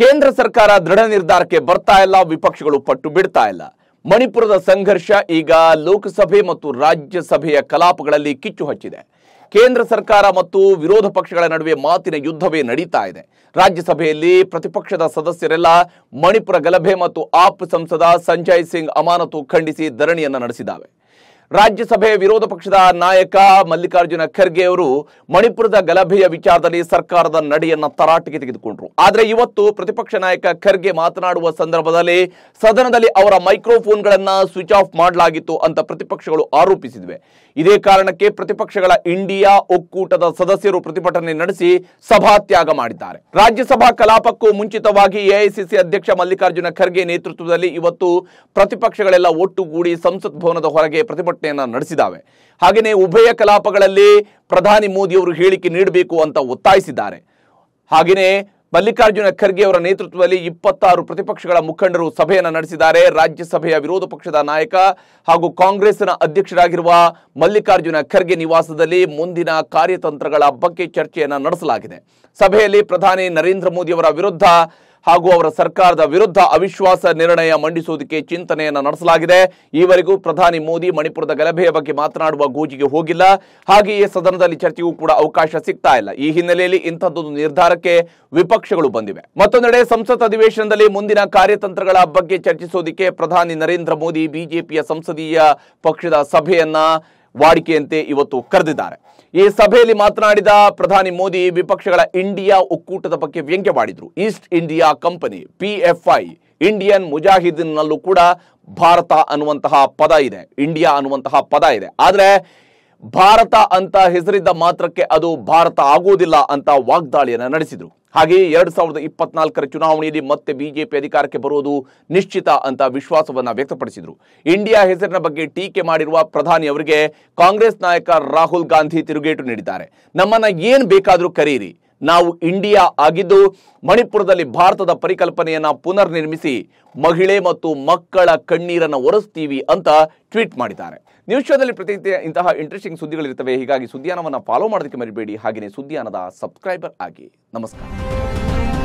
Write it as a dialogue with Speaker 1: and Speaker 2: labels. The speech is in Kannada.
Speaker 1: ಕೇಂದ್ರ ಸರ್ಕಾರ ದೃಢ ನಿರ್ಧಾರಕ್ಕೆ ಬರ್ತಾ ಇಲ್ಲ ವಿಪಕ್ಷಗಳು ಪಟ್ಟು ಬಿಡ್ತಾ ಇಲ್ಲ ಮಣಿಪುರದ ಸಂಘರ್ಷ ಈಗ ಲೋಕಸಭೆ ಮತ್ತು ರಾಜ್ಯಸಭೆಯ ಕಲಾಪಗಳಲ್ಲಿ ಕಿಚ್ಚು ಹಚ್ಚಿದೆ ಕೇಂದ್ರ ಸರ್ಕಾರ ಮತ್ತು ವಿರೋಧ ಪಕ್ಷಗಳ ನಡುವೆ ಮಾತಿನ ಯುದ್ಧವೇ ನಡೀತಾ ಇದೆ ರಾಜ್ಯಸಭೆಯಲ್ಲಿ ಪ್ರತಿಪಕ್ಷದ ಸದಸ್ಯರೆಲ್ಲ ಮಣಿಪುರ ಗಲಭೆ ಮತ್ತು ಆಪ್ ಸಂಸದ ಸಂಜಯ್ ಸಿಂಗ್ ಅಮಾನತು ಖಂಡಿಸಿ ಧರಣಿಯನ್ನು ನಡೆಸಿದ್ದಾವೆ ರಾಜ್ಯಸಭೆ ವಿರೋಧ ಪಕ್ಷದ ನಾಯಕ ಮಲ್ಲಿಕಾರ್ಜುನ ಖರ್ಗೆ ಅವರು ಮಣಿಪುರದ ಗಲಭೆಯ ವಿಚಾರದಲ್ಲಿ ಸರ್ಕಾರದ ನಡೆಯನ್ನ ತರಾಟೆಗೆ ತೆಗೆದುಕೊಂಡ್ರು ಆದರೆ ಇವತ್ತು ಪ್ರತಿಪಕ್ಷ ನಾಯಕ ಖರ್ಗೆ ಮಾತನಾಡುವ ಸಂದರ್ಭದಲ್ಲಿ ಸದನದಲ್ಲಿ ಅವರ ಮೈಕ್ರೋಫೋನ್ಗಳನ್ನ ಸ್ವಿಚ್ ಆಫ್ ಮಾಡಲಾಗಿತ್ತು ಅಂತ ಪ್ರತಿಪಕ್ಷಗಳು ಆರೋಪಿಸಿದ್ವೆ ಇದೇ ಕಾರಣಕ್ಕೆ ಪ್ರತಿಪಕ್ಷಗಳ ಇಂಡಿಯಾ ಒಕ್ಕೂಟದ ಸದಸ್ಯರು ಪ್ರತಿಭಟನೆ ನಡೆಸಿ ಸಭಾತ್ಯಾಗ ಮಾಡಿದ್ದಾರೆ ರಾಜ್ಯಸಭಾ ಕಲಾಪಕ್ಕೂ ಮುಂಚಿತವಾಗಿ ಎಐಸಿಸಿ ಅಧ್ಯಕ್ಷ ಮಲ್ಲಿಕಾರ್ಜುನ ಖರ್ಗೆ ನೇತೃತ್ವದಲ್ಲಿ ಇವತ್ತು ಪ್ರತಿಪಕ್ಷಗಳೆಲ್ಲ ಒಟ್ಟುಗೂಡಿ ಸಂಸತ್ ಭವನದ ಹೊರಗೆ ಪ್ರತಿಭಟನೆ ಪ್ರತಿಭಟನೆಯನ್ನು ನಡೆಸಿದ್ದಾವೆ ಹಾಗೆಯೇ ಉಭಯ ಕಲಾಪಗಳಲ್ಲಿ ಪ್ರಧಾನಿ ಮೋದಿಯವರು ಹೇಳಿಕೆ ನೀಡಬೇಕು ಅಂತ ಒತ್ತಾಯಿಸಿದ್ದಾರೆ ಹಾಗೆಯೇ ಮಲ್ಲಿಕಾರ್ಜುನ ಖರ್ಗೆ ಅವರ ನೇತೃತ್ವದಲ್ಲಿ ಇಪ್ಪತ್ತಾರು ಪ್ರತಿಪಕ್ಷಗಳ ಮುಖಂಡರು ಸಭೆಯನ್ನು ನಡೆಸಿದ್ದಾರೆ ರಾಜ್ಯಸಭೆಯ ವಿರೋಧ ಪಕ್ಷದ ನಾಯಕ ಹಾಗೂ ಕಾಂಗ್ರೆಸ್ನ ಅಧ್ಯಕ್ಷರಾಗಿರುವ ಮಲ್ಲಿಕಾರ್ಜುನ ಖರ್ಗೆ ನಿವಾಸದಲ್ಲಿ ಮುಂದಿನ ಕಾರ್ಯತಂತ್ರಗಳ ಬಗ್ಗೆ ಚರ್ಚೆಯನ್ನು ನಡೆಸಲಾಗಿದೆ ಸಭೆಯಲ್ಲಿ ಪ್ರಧಾನಿ ನರೇಂದ್ರ ಮೋದಿಯವರ ವಿರುದ್ಧ ಹಾಗೂ ಅವರ ಸರ್ಕಾರದ ವಿರುದ್ಧ ಅವಿಶ್ವಾಸ ನಿರ್ಣಯ ಮಂಡಿಸುವುದಕ್ಕೆ ಚಿಂತನೆಯನ್ನು ನಡೆಸಲಾಗಿದೆ ಈವರೆಗೂ ಪ್ರಧಾನಿ ಮೋದಿ ಮಣಿಪುರದ ಗಲಭೆಯ ಬಗ್ಗೆ ಮಾತನಾಡುವ ಗೋಜಿಗೆ ಹೋಗಿಲ್ಲ ಹಾಗೆಯೇ ಸದನದಲ್ಲಿ ಚರ್ಚೆಗೂ ಕೂಡ ಅವಕಾಶ ಸಿಗ್ತಾ ಇಲ್ಲ ಈ ಹಿನ್ನೆಲೆಯಲ್ಲಿ ಇಂಥದ್ದೊಂದು ನಿರ್ಧಾರಕ್ಕೆ ವಿಪಕ್ಷಗಳು ಬಂದಿವೆ ಮತ್ತೊಂದೆಡೆ ಸಂಸತ್ ಅಧಿವೇಶನದಲ್ಲಿ ಮುಂದಿನ ಕಾರ್ಯತಂತ್ರಗಳ ಬಗ್ಗೆ ಚರ್ಚಿಸುವುದಕ್ಕೆ ಪ್ರಧಾನಿ ನರೇಂದ್ರ ಮೋದಿ ಬಿಜೆಪಿಯ ಸಂಸದೀಯ ಪಕ್ಷದ ಸಭೆಯನ್ನ ವಾಡಿಕೆಯಂತೆ ಇವತ್ತು ಕರೆದಿದ್ದಾರೆ ಈ ಸಭೆಯಲ್ಲಿ ಮಾತನಾಡಿದ ಪ್ರಧಾನಿ ಮೋದಿ ವಿಪಕ್ಷಗಳ ಇಂಡಿಯಾ ಒಕ್ಕೂಟದ ಬಗ್ಗೆ ವ್ಯಂಗ್ಯವಾಡಿದ್ರು East India Company PFI Indian ಮುಜಾಹಿದ್ದೀನ್ನಲ್ಲೂ ಕೂಡ ಭಾರತ ಅನ್ನುವಂತಹ ಪದ ಇದೆ ಇಂಡಿಯಾ ಅನ್ನುವಂತಹ ಪದ ಇದೆ ಆದರೆ ಭಾರತ ಅಂತ ಹೆಸರಿದ್ದ ಮಾತ್ರಕ್ಕೆ ಅದು ಭಾರತ ಆಗುವುದಿಲ್ಲ ಅಂತ ವಾಗ್ದಾಳಿಯನ್ನು ನಡೆಸಿದರು ಹಾಗೆಯೇ ಎರಡ್ ಸಾವಿರದ ಇಪ್ಪತ್ನಾಲ್ಕರ ಚುನಾವಣೆಯಲ್ಲಿ ಮತ್ತೆ ಬಿಜೆಪಿ ಅಧಿಕಾರಕ್ಕೆ ಬರುವುದು ನಿಶ್ಚಿತ ಅಂತ ವಿಶ್ವಾಸವನ್ನ ವ್ಯಕ್ತಪಡಿಸಿದರು ಇಂಡಿಯಾ ಹೆಸರಿನ ಬಗ್ಗೆ ಟೀಕೆ ಮಾಡಿರುವ ಪ್ರಧಾನಿ ಅವರಿಗೆ ಕಾಂಗ್ರೆಸ್ ನಾಯಕ ರಾಹುಲ್ ಗಾಂಧಿ ತಿರುಗೇಟು ನೀಡಿದ್ದಾರೆ ನಮ್ಮನ್ನ ಏನ್ ಬೇಕಾದರೂ ಕರೀರಿ ನಾವು ಇಂಡಿಯಾ ಆಗಿದ್ದು ಮಣಿಪುರದಲ್ಲಿ ಭಾರತದ ಪರಿಕಲ್ಪನೆಯನ್ನು ಪುನರ್ ನಿರ್ಮಿಸಿ ಮಹಿಳೆ ಮತ್ತು ಮಕ್ಕಳ ಕಣ್ಣೀರನ್ನು ಒರೆಸ್ತೀವಿ ಅಂತ ಟ್ವೀಟ್ ಮಾಡಿದ್ದಾರೆ ನ್ಯೂಸ್ ಶೋದಲ್ಲಿ ಪ್ರತಿನಿತ್ಯ ಇಂತಹ ಇಂಟ್ರೆಸ್ಟಿಂಗ್ ಸುದ್ದಿಗಳಿರ್ತವೆ ಹೀಗಾಗಿ ಸುದ್ದಿಯಾನವನ್ನು ಫಾಲೋ ಮಾಡೋದಕ್ಕೆ ಮರಿಬೇಡಿ ಹಾಗೆಯೇ ಸುದ್ದಿಯಾನದ ಸಬ್ಸ್ಕ್ರೈಬರ್ ಆಗಿ ನಮಸ್ಕಾರ